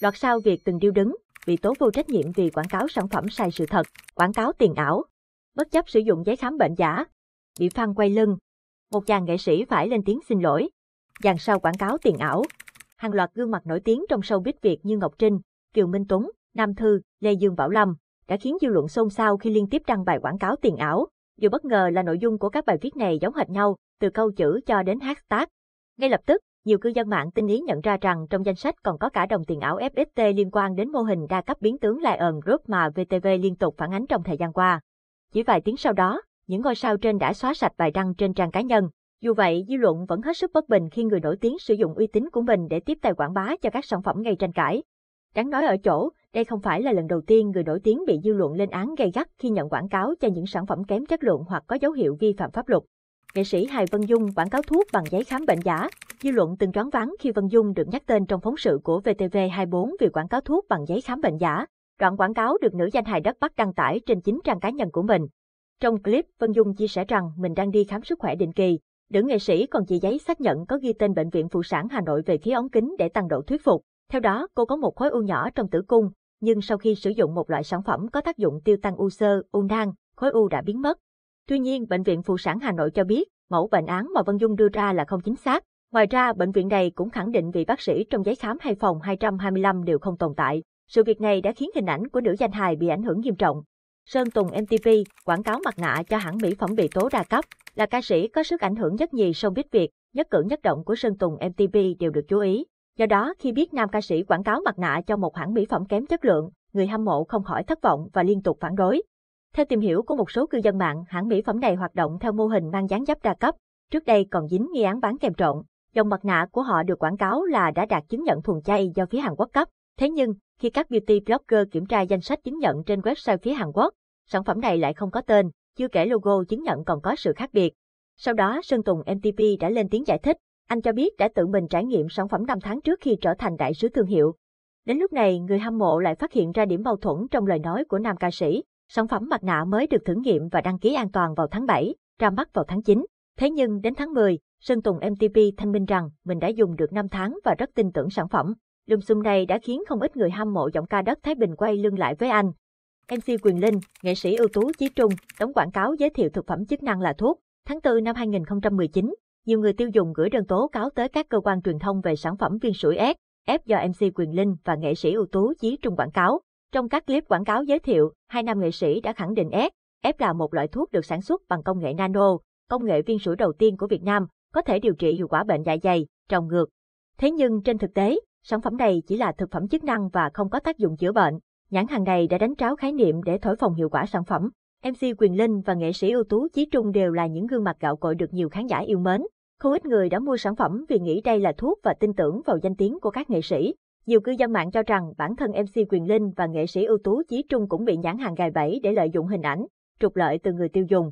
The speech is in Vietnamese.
Lọt sau việc từng điêu đứng, bị tố vô trách nhiệm vì quảng cáo sản phẩm sai sự thật, quảng cáo tiền ảo, bất chấp sử dụng giấy khám bệnh giả, bị phan quay lưng. Một chàng nghệ sĩ phải lên tiếng xin lỗi. Dàn sau quảng cáo tiền ảo, hàng loạt gương mặt nổi tiếng trong showbiz Việt như Ngọc Trinh, Kiều Minh Tuấn, Nam Thư, Lê Dương Bảo Lâm đã khiến dư luận xôn xao khi liên tiếp đăng bài quảng cáo tiền ảo. Điều bất ngờ là nội dung của các bài viết này giống hệt nhau, từ câu chữ cho đến hashtag. Ngay lập tức, nhiều cư dân mạng tinh ý nhận ra rằng trong danh sách còn có cả đồng tiền ảo FXT liên quan đến mô hình đa cấp biến tướng Lion Group mà VTV liên tục phản ánh trong thời gian qua. Chỉ vài tiếng sau đó, những ngôi sao trên đã xóa sạch bài đăng trên trang cá nhân. Dù vậy, dư luận vẫn hết sức bất bình khi người nổi tiếng sử dụng uy tín của mình để tiếp tay quảng bá cho các sản phẩm gây tranh cãi. Đáng nói ở chỗ, đây không phải là lần đầu tiên người nổi tiếng bị dư luận lên án gây gắt khi nhận quảng cáo cho những sản phẩm kém chất lượng hoặc có dấu hiệu vi phạm pháp luật nghệ sĩ Hài Vân Dung quảng cáo thuốc bằng giấy khám bệnh giả. Dư luận từng choáng váng khi Vân Dung được nhắc tên trong phóng sự của VTV24 vì quảng cáo thuốc bằng giấy khám bệnh giả. Đoạn quảng cáo được nữ danh hài đất Bắc đăng tải trên chính trang cá nhân của mình. Trong clip, Vân Dung chia sẻ rằng mình đang đi khám sức khỏe định kỳ. Nữ nghệ sĩ còn chỉ giấy xác nhận có ghi tên Bệnh viện Phụ sản Hà Nội về khí ống kính để tăng độ thuyết phục. Theo đó, cô có một khối u nhỏ trong tử cung, nhưng sau khi sử dụng một loại sản phẩm có tác dụng tiêu tăng u sơ, u nang, khối u đã biến mất. Tuy nhiên, Bệnh viện Phụ sản Hà Nội cho biết, mẫu bệnh án mà Vân Dung đưa ra là không chính xác. Ngoài ra, bệnh viện này cũng khẳng định vị bác sĩ trong giấy khám hay phòng 225 đều không tồn tại. Sự việc này đã khiến hình ảnh của nữ danh hài bị ảnh hưởng nghiêm trọng. Sơn Tùng MTV quảng cáo mặt nạ cho hãng mỹ phẩm bị tố đa cấp, là ca sĩ có sức ảnh hưởng nhất nhì showbiz Việt, nhất cử nhất động của Sơn Tùng MTV đều được chú ý. Do đó, khi biết nam ca sĩ quảng cáo mặt nạ cho một hãng mỹ phẩm kém chất lượng, người hâm mộ không khỏi thất vọng và liên tục phản đối. Theo tìm hiểu của một số cư dân mạng, hãng mỹ phẩm này hoạt động theo mô hình mang dáng dấp đa cấp, trước đây còn dính nghi án bán kèm trộn. Dòng mặt nạ của họ được quảng cáo là đã đạt chứng nhận thuần chay do phía Hàn Quốc cấp. Thế nhưng, khi các beauty blogger kiểm tra danh sách chứng nhận trên website phía Hàn Quốc, sản phẩm này lại không có tên, chưa kể logo chứng nhận còn có sự khác biệt. Sau đó, Sơn Tùng MTP đã lên tiếng giải thích, anh cho biết đã tự mình trải nghiệm sản phẩm 5 tháng trước khi trở thành đại sứ thương hiệu. Đến lúc này, người hâm mộ lại phát hiện ra điểm mâu thuẫn trong lời nói của nam ca sĩ. Sản phẩm mặt nạ mới được thử nghiệm và đăng ký an toàn vào tháng 7, ra mắt vào tháng 9. Thế nhưng đến tháng 10, Sơn Tùng MTP thanh minh rằng mình đã dùng được 5 tháng và rất tin tưởng sản phẩm. Lùm xùm này đã khiến không ít người hâm mộ giọng ca đất Thái Bình quay lưng lại với anh. MC Quyền Linh, nghệ sĩ ưu tú Chí Trung, đóng quảng cáo giới thiệu thực phẩm chức năng là thuốc. Tháng 4 năm 2019, nhiều người tiêu dùng gửi đơn tố cáo tới các cơ quan truyền thông về sản phẩm viên sủi S, ép do MC Quyền Linh và nghệ sĩ ưu tú Chí Trung quảng cáo. Trong các clip quảng cáo giới thiệu, hai nam nghệ sĩ đã khẳng định ép. Ép là một loại thuốc được sản xuất bằng công nghệ nano, công nghệ viên sủi đầu tiên của Việt Nam, có thể điều trị hiệu quả bệnh dạ dày, trào ngược. Thế nhưng trên thực tế, sản phẩm này chỉ là thực phẩm chức năng và không có tác dụng chữa bệnh. Nhãn hàng này đã đánh tráo khái niệm để thổi phồng hiệu quả sản phẩm. MC Quyền Linh và nghệ sĩ ưu tú Chí Trung đều là những gương mặt gạo cội được nhiều khán giả yêu mến. Không ít người đã mua sản phẩm vì nghĩ đây là thuốc và tin tưởng vào danh tiếng của các nghệ sĩ. Nhiều cư dân mạng cho rằng bản thân MC Quyền Linh và nghệ sĩ ưu tú Chí Trung cũng bị nhãn hàng gài bẫy để lợi dụng hình ảnh, trục lợi từ người tiêu dùng.